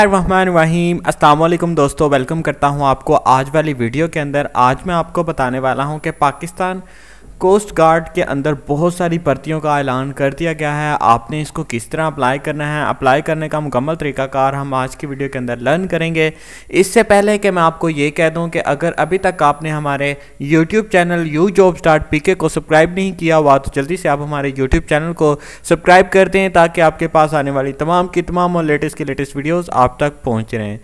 रहीम अस्सलाम दोस्तों वेलकम करता हूं आपको आज वाली वीडियो के अंदर आज मैं आपको बताने वाला हूं कि पाकिस्तान कोस्ट गार्ड के अंदर बहुत सारी भर्तियों का ऐलान कर दिया गया है आपने इसको किस तरह अप्लाई करना है अप्लाई करने का मुकम्मल तरीकाकार हम आज की वीडियो के अंदर लर्न करेंगे इससे पहले कि मैं आपको ये कह दूं कि अगर अभी तक आपने हमारे YouTube channel U job start PK को सब्सक्राइब नहीं किया हुआ तो जल्दी से आप हमारे यूट्यूब चैनल को सब्सक्राइब कर दें ताकि आपके पास आने वाली तमाम की तमाम और लेटेस्ट की लेटेस्ट वीडियोज़ आप तक पहुँच रहे हैं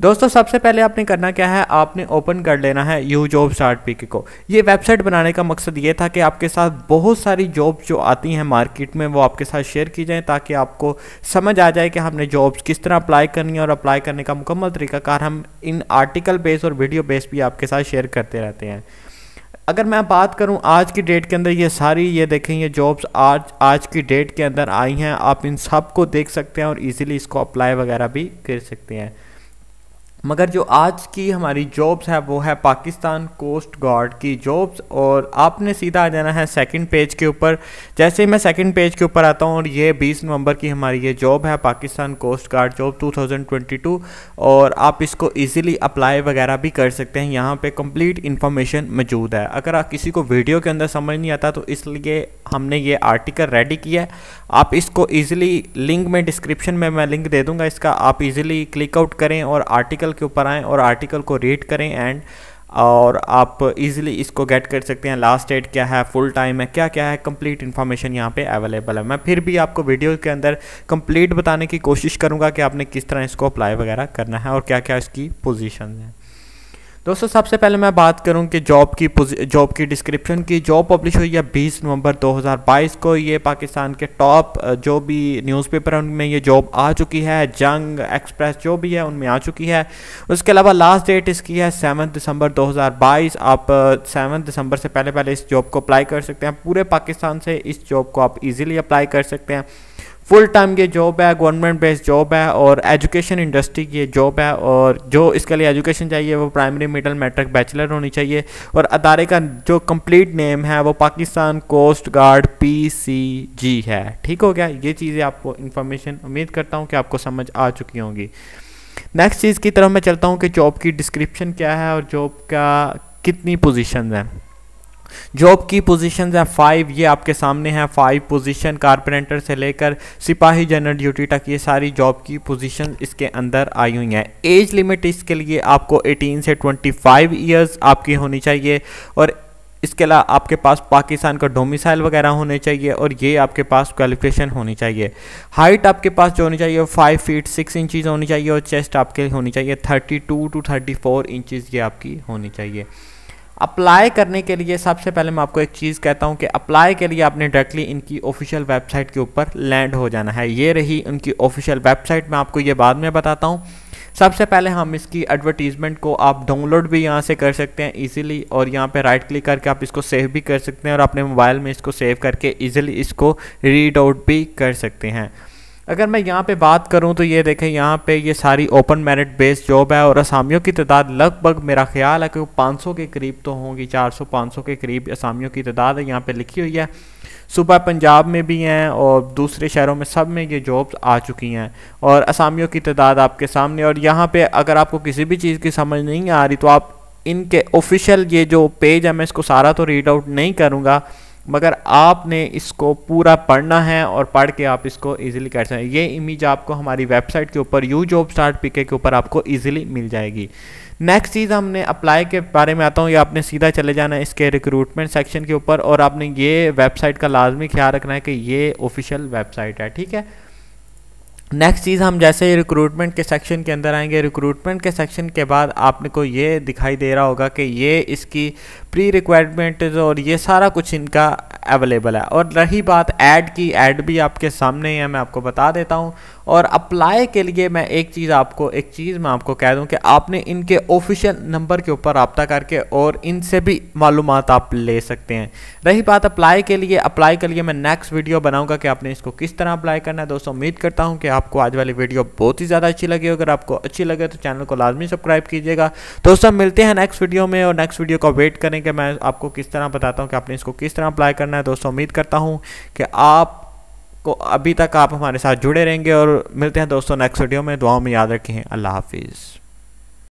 दोस्तों सबसे पहले आपने करना क्या है आपने ओपन कर लेना है यू जॉब स्टार्ट पिक को ये वेबसाइट बनाने का मकसद ये था कि आपके साथ बहुत सारी जॉब्स जो आती हैं मार्केट में वो आपके साथ शेयर की जाएँ ताकि आपको समझ आ जाए कि हमने जॉब्स किस तरह अप्लाई करनी है और अप्लाई करने का मुकम्मल तरीकाकार हम इन आर्टिकल बेस और वीडियो बेस भी आपके साथ शेयर करते रहते हैं अगर मैं बात करूं आज की डेट के अंदर ये सारी ये देखें ये जॉब्स आज आज की डेट के अंदर आई हैं आप इन सब को देख सकते हैं और इजीली इसको अप्लाई वगैरह भी कर सकते हैं मगर जो आज की हमारी जॉब्स है वो है पाकिस्तान कोस्ट गार्ड की जॉब्स और आपने सीधा आ जाना है सेकंड पेज के ऊपर जैसे ही मैं सेकंड पेज के ऊपर आता हूँ और ये 20 नवंबर की हमारी ये जॉब है पाकिस्तान कोस्ट गार्ड जॉब 2022 और आप इसको इजीली अप्लाई वगैरह भी कर सकते हैं यहाँ पे कंप्लीट इन्फॉर्मेशन मौजूद है अगर आप किसी को वीडियो के अंदर समझ नहीं आता तो इसलिए हमने ये आर्टिकल रेडी किया है आप इसको ईजिली लिंक में डिस्क्रिप्शन में मैं लिंक दे दूँगा इसका आप ईजिली क्लिक आउट करें और आर्टिकल आर्टिकल के ऊपर आएँ और आर्टिकल को रीड करें एंड और आप इजीली इसको गेट कर सकते हैं लास्ट डेट क्या है फुल टाइम है क्या क्या है कंप्लीट इन्फॉर्मेशन यहाँ पे अवेलेबल है मैं फिर भी आपको वीडियो के अंदर कंप्लीट बताने की कोशिश करूँगा कि आपने किस तरह इसको अप्लाई वगैरह करना है और क्या क्या इसकी पोजीशन है दोस्तों सबसे पहले मैं बात करूं कि जॉब की जॉब की डिस्क्रिप्शन की जॉब पब्लिश हुई है 20 नवंबर 2022 को ये पाकिस्तान के टॉप जो भी न्यूज़पेपर है उनमें ये जॉब आ चुकी है जंग एक्सप्रेस जो भी है उनमें आ चुकी है उसके अलावा लास्ट डेट इसकी है सेवन दिसंबर 2022 आप सेवन दिसंबर से पहले पहले इस जॉब को अप्लाई कर सकते हैं पूरे पाकिस्तान से इस जॉब को आप ईजिली अप्लाई कर सकते हैं फुल टाइम ये जॉब है गवर्नमेंट बेस्ड जॉब है और एजुकेशन इंडस्ट्री की ये जॉब है और जो इसके लिए एजुकेशन चाहिए वो प्राइमरी मिडल मैट्रिक बैचलर होनी चाहिए और अदारे का जो कंप्लीट नेम है वो पाकिस्तान कोस्ट गार्ड पी है ठीक हो गया ये चीज़ें आपको इन्फॉर्मेशन उम्मीद करता हूँ कि आपको समझ आ चुकी होंगी नेक्स्ट चीज़ की तरफ मैं चलता हूँ कि जॉब की डिस्क्रिप्शन क्या है और जॉब का कितनी पोजिशन है जॉब की पोजीशंस हैं फाइव ये आपके सामने हैं फाइव पोजीशन कारपेंटर से लेकर सिपाही जनरल ड्यूटी तक ये सारी जॉब की पोजीशंस इसके अंदर आई हुई हैं एज लिमिट इसके लिए आपको 18 से 25 इयर्स आपकी होनी चाहिए और इसके अलावा आपके पास पाकिस्तान का डोमिसाइल वगैरह होने चाहिए और ये आपके पास क्वालिफिकेशन होनी चाहिए हाइट आपके पास जो होनी चाहिए फाइव फीट सिक्स इंचज़ होनी चाहिए और चेस्ट आपके होनी चाहिए thirty two to thirty four inches ये आपकी होनी चाहिए अप्लाई करने के लिए सबसे पहले मैं आपको एक चीज़ कहता हूँ कि अप्लाई के लिए आपने डायरेक्टली इनकी ऑफिशियल वेबसाइट के ऊपर लैंड हो जाना है ये रही उनकी ऑफिशियल वेबसाइट मैं आपको ये बाद में बताता हूँ सबसे पहले हम इसकी एडवर्टीज़मेंट को आप डाउनलोड भी यहाँ से कर सकते हैं इजीली और यहाँ पे राइट क्लिक करके आप इसको सेव भी कर सकते हैं और अपने मोबाइल में इसको सेव करके इजीली इसको रीड आउट भी कर सकते हैं अगर मैं यहाँ पे बात करूँ तो ये देखें यहाँ पे ये सारी ओपन मेरिट बेस्ड जॉब है और असामियों की तादाद लगभग मेरा ख्याल है कि वो सौ के करीब तो होंगी 400 500 के करीब असामियों की तादाद है यहाँ पे लिखी हुई है सुबह पंजाब में भी हैं और दूसरे शहरों में सब में ये जॉब्स आ चुकी हैं और असामियों की तादाद आपके सामने और यहाँ पर अगर आपको किसी भी चीज़ की समझ नहीं आ रही तो आप इनके ऑफिशियल ये जो पेज है मैं इसको सारा तो रीड आउट नहीं करूँगा मगर आपने इसको पूरा पढ़ना है और पढ़ के आप इसको इजीली कर सकते हैं ये इमेज आपको हमारी वेबसाइट के ऊपर यू जॉब स्टार्ट पीके के ऊपर आपको इजीली मिल जाएगी नेक्स्ट चीज़ हमने अप्लाई के बारे में आता हूँ ये आपने सीधा चले जाना है इसके रिक्रूटमेंट सेक्शन के ऊपर और आपने ये वेबसाइट का लाजमी ख्याल रखना है कि ये ऑफिशियल वेबसाइट है ठीक है नेक्स्ट चीज़ हम जैसे ही रिक्रूटमेंट के सेक्शन के अंदर आएंगे रिक्रूटमेंट के सेक्शन के बाद आपने को ये दिखाई दे रहा होगा कि ये इसकी प्री रिक्वायरमेंट और ये सारा कुछ इनका अवेलेबल है और रही बात ऐड की ऐड भी आपके सामने ही है मैं आपको बता देता हूँ और अप्लाई के लिए मैं एक चीज़ आपको एक चीज़ मैं आपको कह दूं कि आपने इनके ऑफिशियल नंबर के ऊपर रबता करके और इनसे भी मालूम आप ले सकते हैं रही बात अप्लाई के लिए अप्लाई के लिए मैं नेक्स्ट वीडियो बनाऊंगा कि आपने इसको किस तरह अप्लाई करना है दोस्तों उम्मीद करता हूँ कि आपको आज वाली वीडियो बहुत ही ज़्यादा अच्छी लगी अगर आपको अच्छी लगे तो चैनल को लाजमी सब्सक्राइब कीजिएगा दोस्तों मिलते हैं नेक्स्ट वीडियो में और नेक्स्ट वीडियो का वेट करेंगे मैं आपको किस तरह बताता हूँ कि आपने इसको किस तरह अप्लाई करना है दोस्तों उम्मीद करता हूँ कि आप को अभी तक आप हमारे साथ जुड़े रहेंगे और मिलते हैं दोस्तों नेक्स्ट वीडियो में दुआओं में याद रखें अल्लाह हाफिज़